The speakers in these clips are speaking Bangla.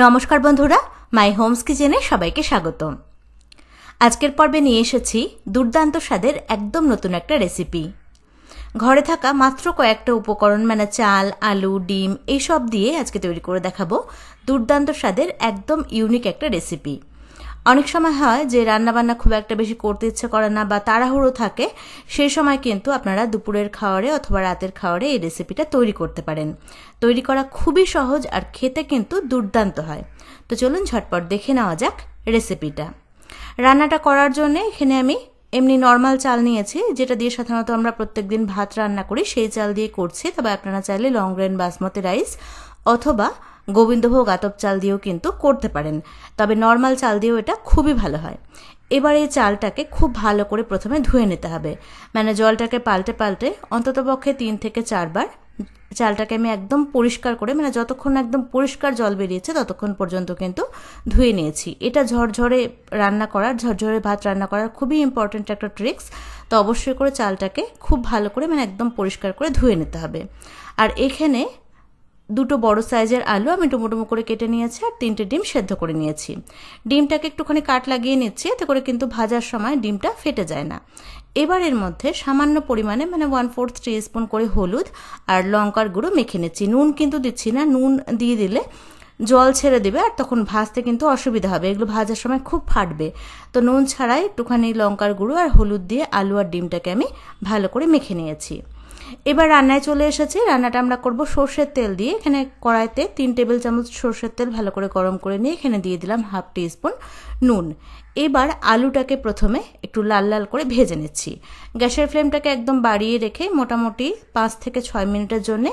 নমস্কার বন্ধুরা মাই হোমস কিচেনে সবাইকে স্বাগতম আজকের পর্বে নিয়ে এসেছি দুর্দান্ত স্বাদের একদম নতুন একটা রেসিপি ঘরে থাকা মাত্র কয়েকটা উপকরণ মানে চাল আলু ডিম এইসব দিয়ে আজকে তৈরি করে দেখাবো দুর্দান্ত স্বাদের একদম ইউনিক একটা রেসিপি অনেক সময় হয় যে রান্নাবান্না খুব একটা বেশি করতে ইচ্ছে করে না বা তাড়াহুড়ো থাকে সেই সময় কিন্তু আপনারা দুপুরের খাওয়ারে অথবা রাতের খাওয়ারে এই রেসিপিটা তৈরি করতে পারেন তৈরি করা খুবই সহজ আর খেতে কিন্তু দুর্দান্ত হয় তো চলুন ঝটপট দেখে নেওয়া যাক রেসিপিটা রান্নাটা করার জন্য এখানে আমি এমনি নর্মাল চাল নিয়েছি যেটা দিয়ে সাধারণত আমরা প্রত্যেক দিন ভাত রান্না করি সেই চাল দিয়ে করছি তবে আপনারা চাইলে লং গ্রেন বাসমতি রাইস অথবা গোবিন্দভোগ আতপ চাল দিয়েও কিন্তু করতে পারেন তবে নর্মাল চাল দিয়েও এটা খুবই ভালো হয় এবার এই চালটাকে খুব ভালো করে প্রথমে ধুয়ে নিতে হবে মানে জলটাকে পাল্টে পাল্টে অন্ততপক্ষে তিন থেকে চারবার চালটাকে আমি একদম পরিষ্কার করে মানে যতক্ষণ একদম পরিষ্কার জল বেরিয়েছে ততক্ষণ পর্যন্ত কিন্তু ধুয়ে নিয়েছি এটা ঝরঝরে রান্না করার ঝরঝরে ভাত রান্না করার খুবই ইম্পর্ট্যান্ট একটা ট্রিক্স তো অবশ্যই করে চালটাকে খুব ভালো করে মানে একদম পরিষ্কার করে ধুয়ে নিতে হবে আর এখানে দুটো বড় সাইজের আলু আমি ডুমো করে কেটে নিয়েছি আর তিনটে ডিম সেদ্ধ করে নিয়েছি ডিমটাকে একটুখানি কাট লাগিয়ে নিচ্ছি এতে করে কিন্তু ভাজার সময় ডিমটা ফেটে যায় না এবার এর মধ্যে সামান্য পরিমাণে মানে ওয়ান ফোর্থ টি স্পুন করে হলুদ আর লঙ্কার গুঁড়ো মেখে নিচ্ছি নুন কিন্তু দিচ্ছি না নুন দিয়ে দিলে জল ছেড়ে দেবে আর তখন ভাজতে কিন্তু অসুবিধা হবে এগুলো ভাজার সময় খুব ফাটবে তো নুন ছাড়াই একটুখানি লঙ্কার গুঁড়ো আর হলুদ দিয়ে আলু আর ডিমটাকে আমি ভালো করে মেখে নিয়েছি এবার রান্নায় চলে এসেছে রান্নাটা আমরা করব সর্ষের তেল দিয়ে এখানে কড়াইতে তিন টেবিল চামচ সর্ষের তেল ভালো করে গরম করে নিয়ে এখানে দিয়ে দিলাম হাফ টি স্পুন নুন এবার আলুটাকে প্রথমে একটু লাল লাল করে ভেজে নিচ্ছি গ্যাসের ফ্লেমটাকে একদম বাড়িয়ে রেখে মোটামুটি পাঁচ থেকে ছয় মিনিটের জন্য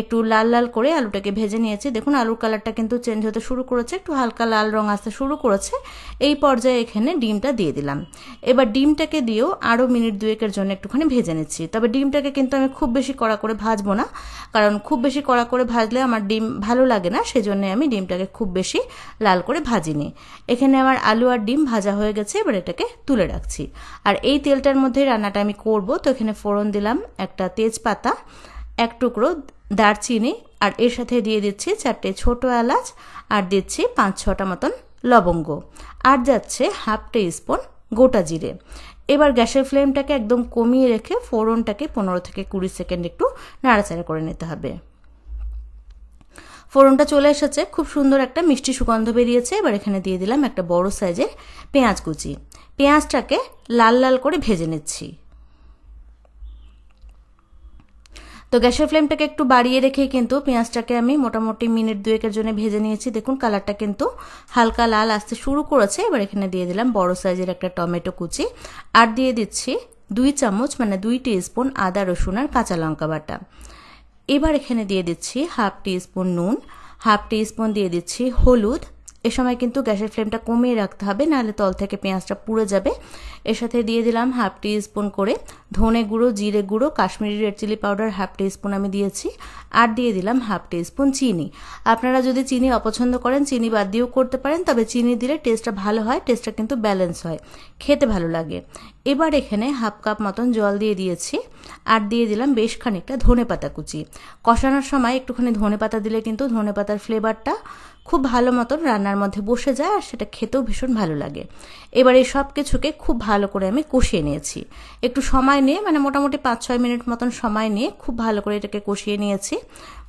একটু লাল লাল করে আলুটাকে ভেজে নিয়েছি দেখুন আলুর কালারটা কিন্তু চেঞ্জ হতে শুরু করেছে একটু হালকা লাল রং আসতে শুরু করেছে এই পর্যায়ে এখানে ডিমটা দিয়ে দিলাম এবার ডিমটাকে দিয়েও আরও মিনিট দুয়েকের জন্য একটুখানি ভেজে নিচ্ছি তবে ডিমটাকে কিন্তু আমি খুব বেশি কড়া করে ভাজবো না কারণ খুব বেশি কড়া করে ভাজলে আমার ডিম ভালো লাগে না সেজন্য আমি ডিমটাকে খুব বেশি লাল করে ভাজিনি এখানে আমার আলু আর ডিম ভাজা হয়ে গেছে এবার এটাকে তুলে রাখছি আর এই তেলটার মধ্যে রান্নাটা আমি করব তো এখানে ফোড়ন দিলাম একটা তেজপাতা এক টুকরো দারচিনি আর এর সাথে দিয়ে দিচ্ছি চারটে ছোট এলাচ আর দিচ্ছি পাঁচ ছটা মতন লবঙ্গ আর যাচ্ছে হাফ টি স্পুন গোটা জিরে এবার গ্যাসের ফ্লেমটাকে একদম কমিয়ে রেখে ফোড়নটাকে পনেরো থেকে কুড়ি সেকেন্ড একটু নাড়াচাড়া করে নিতে হবে ফোড়নটা চলে এসেছে খুব সুন্দর একটা মিষ্টি সুগন্ধ বেরিয়েছে এবার এখানে দিয়ে দিলাম একটা বড় সাইজের পেঁয়াজ কুচি পেঁয়াজটাকে লাল লাল করে ভেজে নিচ্ছি তো গ্যাসের ফ্লেমটাকে একটু বাড়িয়ে রেখে কিন্তু পেঁয়াজটাকে আমি মোটামুটি মিনিট দুয়েকের জন্য ভেজে নিয়েছি দেখুন কালারটা কিন্তু হালকা লাল আসতে শুরু করেছে এবার এখানে দিয়ে দিলাম বড় সাইজের একটা টমেটো কুচি আর দিয়ে দিচ্ছি দুই চামচ মানে দুই স্পুন আদা রসুন আর কাঁচা লঙ্কা বাটা এবার এখানে দিয়ে দিচ্ছি হাফ টি স্পুন নুন হাফ টি স্পুন দিয়ে দিচ্ছি হলুদ এ সময় কিন্তু গ্যাসের ফ্লেমটা কমিয়ে রাখতে হবে নাহলে তল থেকে পেঁয়াজটা পুড়ে যাবে এর সাথে দিয়ে দিলাম হাফ টি স্পুন করে ধনে গুঁড়ো জিরে গুঁড়ো Kashmiri red chilli powder half teaspoon আমি দিয়েছি আর দিয়ে দিলাম হাফ টি স্পুন চিনি আপনারা যদি চিনি অপছন্দ করেন চিনি বাদ দিয়েও করতে পারেন তবে চিনি দিলে টেস্টটা ভালো হয় টেস্টটা কিন্তু ব্যালেন্স হয় খেতে ভালো লাগে এবার এখানে হাফ কাপ মতন জল দিয়ে দিয়েছি আর দিয়ে দিলাম বেশ খানিকটা ধনে পাতা কুচি কষানোর সময় একটুখানি ধনে পাতা দিলে কিন্তু ধনে পাতার ফ্লেভারটা খুব ভালো মতন রান্নার মধ্যে বসে যায় আর সেটা খেতেও ভীষণ ভালো লাগে এবার এই সব কিছুকে খুব ভালো করে আমি কষিয়ে নিয়েছি একটু সময় নিয়ে মানে মোটামুটি পাঁচ ছয় মিনিট মতন সময় নিয়ে খুব ভালো করে এটাকে কষিয়ে নিয়েছি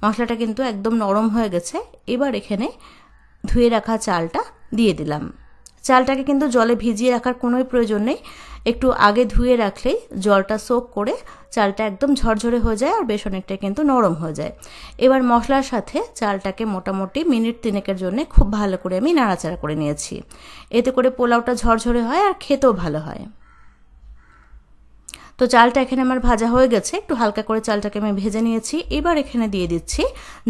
মশলাটা কিন্তু একদম নরম হয়ে গেছে এবার এখানে ধুয়ে রাখা চালটা দিয়ে দিলাম চালটাকে কিন্তু জলে ভিজিয়ে রাখার কোনোই প্রয়োজন নেই একটু আগে ধুয়ে রাখলেই জলটা সোক করে চালটা একদম ঝরঝরে হয়ে যায় আর বেসনেরটা কিন্তু নরম হয়ে যায় এবার মশলার সাথে চালটাকে মোটামুটি মিনিট তিনেকের জন্য খুব ভালো করে আমি নাড়াচাড়া করে নিয়েছি এতে করে পোলাওটা ঝরঝরে হয় আর খেতেও ভালো হয় তো চালটা এখানে আমার ভাজা হয়ে গেছে একটু হালকা করে চালটাকে আমি ভেজে নিয়েছি এবার এখানে দিয়ে দিচ্ছি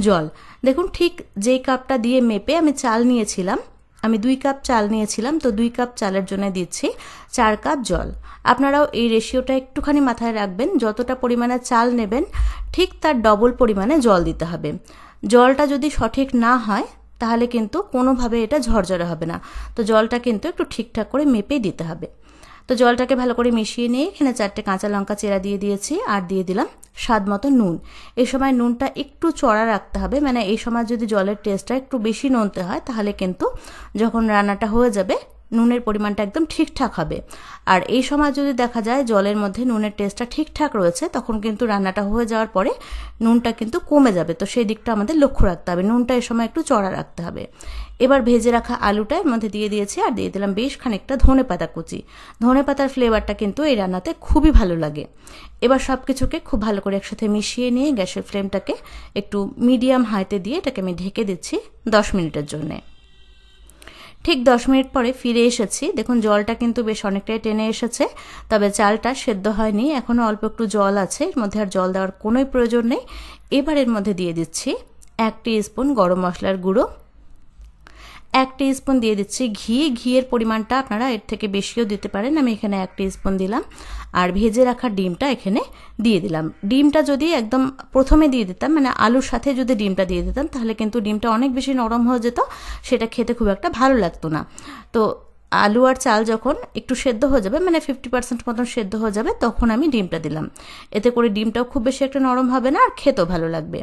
জল দেখুন ঠিক যেই কাপটা দিয়ে মেপে আমি চাল নিয়েছিলাম আমি দুই কাপ চাল নিয়েছিলাম তো দুই কাপ চালের জন্য দিচ্ছি চার কাপ জল আপনারাও এই রেশিওটা একটুখানি মাথায় রাখবেন যতটা পরিমাণে চাল নেবেন ঠিক তার ডবল পরিমাণে জল দিতে হবে জলটা যদি সঠিক না হয় তাহলে কিন্তু কোনোভাবে এটা ঝরঝরে হবে না তো জলটা কিন্তু একটু ঠিকঠাক করে মেপেই দিতে হবে তো জলটাকে ভালো করে মিশিয়ে নিয়ে এখানে চারটে কাঁচা লঙ্কা চেরা দিয়ে দিয়েছি আর দিয়ে দিলাম স্বাদ মতো নুন এই সময় নুনটা একটু চড়া রাখতে হবে মানে এই সময় যদি জলের টেস্টটা একটু বেশি নুনতে হয় তাহলে কিন্তু যখন রান্নাটা হয়ে যাবে নুনের পরিমাণটা একদম ঠিকঠাক হবে আর এই সময় যদি দেখা যায় জলের মধ্যে নুনের টেস্টটা ঠিকঠাক রয়েছে তখন কিন্তু রান্নাটা হয়ে যাওয়ার পরে নুনটা কিন্তু কমে যাবে তো সেই দিকটা আমাদের লক্ষ্য রাখতে হবে নুনটা এই সময় একটু চড়া রাখতে হবে এবার ভেজে রাখা আলুটা এর মধ্যে দিয়ে দিয়েছি আর দিয়ে দিলাম বেশ খানিকটা ধনে পাতা কুচি ধনে পাতার ফ্লেভারটা কিন্তু এই রান্নাতে খুবই ভালো লাগে এবার সব কিছুকে খুব ভালো করে একসাথে মিশিয়ে নিয়ে গ্যাসের ফ্লেমটাকে একটু মিডিয়াম হাইতে দিয়ে এটাকে আমি ঢেকে দিচ্ছি দশ মিনিটের জন্যে ঠিক দশ মিনিট পরে ফিরে এসেছি দেখুন জলটা কিন্তু বেশ অনেকটাই টেনে এসেছে তবে চালটা সেদ্ধ হয়নি এখনও অল্প একটু জল আছে এর মধ্যে আর জল দেওয়ার কোনোই প্রয়োজন নেই এবার এর মধ্যে দিয়ে দিচ্ছি এক স্পুন গরম মশলার গুঁড়ো এক স্পুন দিয়ে দিচ্ছি ঘি ঘিয়ের পরিমাণটা আপনারা এর থেকে বেশিও দিতে পারেন আমি এখানে এক স্পুন দিলাম আর ভেজে রাখা ডিমটা এখানে দিয়ে দিলাম ডিমটা যদি একদম প্রথমে দিয়ে দিতাম মানে আলুর সাথে যদি ডিমটা দিয়ে দিতাম তাহলে কিন্তু ডিমটা অনেক বেশি নরম হয়ে যেত সেটা খেতে খুব একটা ভালো লাগতো না তো আলু আর চাল যখন একটু সেদ্ধ হয়ে যাবে মানে ফিফটি পার্সেন্ট মতন সেদ্ধ হয়ে যাবে তখন আমি ডিমটা দিলাম এতে করে ডিমটাও খুব বেশি একটা নরম হবে না আর খেতেও ভালো লাগবে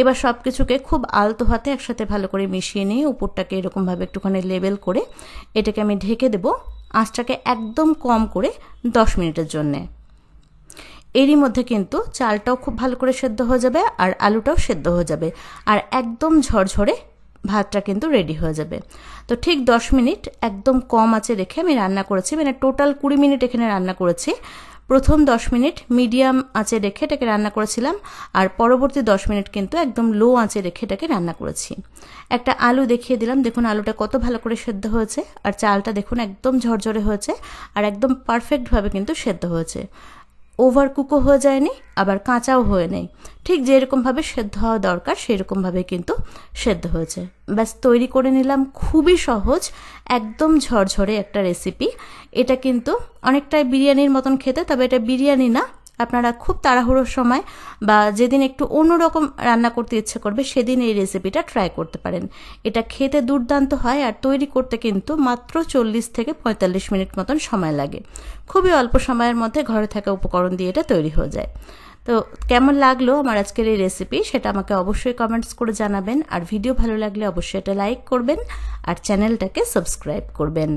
এবার সব কিছুকে খুব আলতো হাতে একসাথে ভালো করে মিশিয়ে নিয়ে উপরটাকে এরকমভাবে একটুখানি লেবেল করে এটাকে আমি ঢেকে দেবো আঁচটাকে একদম কম করে দশ মিনিটের জন্যে এরই মধ্যে কিন্তু চালটাও খুব ভালো করে সেদ্ধ হয়ে যাবে আর আলুটাও সেদ্ধ হয়ে যাবে আর একদম ঝরঝরে ভাতটা কিন্তু রেডি হয়ে যাবে তো ঠিক দশ মিনিট একদম কম আছে রেখে আমি রান্না করেছি মানে টোটাল কুড়ি মিনিট এখানে রান্না করেছি প্রথম দশ মিনিট মিডিয়াম আঁচে রেখে এটাকে রান্না করেছিলাম আর পরবর্তী দশ মিনিট কিন্তু একদম লো আঁচে রেখে এটাকে রান্না করেছি একটা আলু দেখিয়ে দিলাম দেখুন আলুটা কত ভালো করে সেদ্ধ হয়েছে আর চালটা দেখুন একদম ঝরঝরে হয়েছে আর একদম পারফেক্টভাবে কিন্তু সেদ্ধ হয়েছে ওভার কুকও হয়ে যায়নি আবার কাঁচাও হয়ে নেই ঠিক যেরকমভাবে সেদ্ধ হওয়া দরকার সেরকমভাবে কিন্তু সেদ্ধ হয়েছে ব্যাস তৈরি করে নিলাম খুবই সহজ একদম ঝরঝরে একটা রেসিপি এটা কিন্তু অনেকটাই বিরিয়ানির মতন খেতে তবে এটা বিরিয়ানি না আপনারা খুব তাড়াহুড়োর সময় বা যেদিন একটু অন্যরকম রান্না করতে ইচ্ছে করবে সেদিন এই রেসিপিটা ট্রাই করতে পারেন এটা খেতে দুর্দান্ত হয় আর তৈরি করতে কিন্তু মাত্র চল্লিশ থেকে পঁয়তাল্লিশ মিনিট মতন সময় লাগে খুবই অল্প সময়ের মধ্যে ঘরে থাকা উপকরণ দিয়ে এটা তৈরি হয়ে যায় তো কেমন লাগলো আমার আজকের এই রেসিপি সেটা আমাকে অবশ্যই কমেন্টস করে জানাবেন আর ভিডিও ভালো লাগলে অবশ্যই এটা লাইক করবেন আর চ্যানেলটাকে সাবস্ক্রাইব করবেন